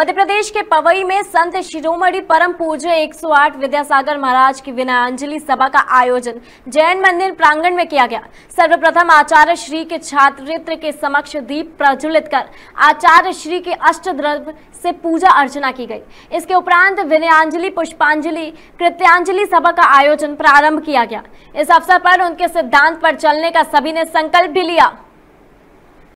मध्य प्रदेश के पवई में संत शिरोमणि परम पूज्य 108 विद्यासागर महाराज की विनयांजलि सभा का आयोजन जैन मंदिर प्रांगण में किया गया सर्वप्रथम आचार्य श्री के छात्रित्र के समक्ष दीप प्रज्वलित कर आचार्य श्री के अष्ट द्रव से पूजा अर्चना की गई इसके उपरांत विनयांजलि पुष्पांजलि कृत्यांजलि सभा का आयोजन प्रारंभ किया गया इस अवसर पर उनके सिद्धांत पर चलने का सभी ने संकल्प भी लिया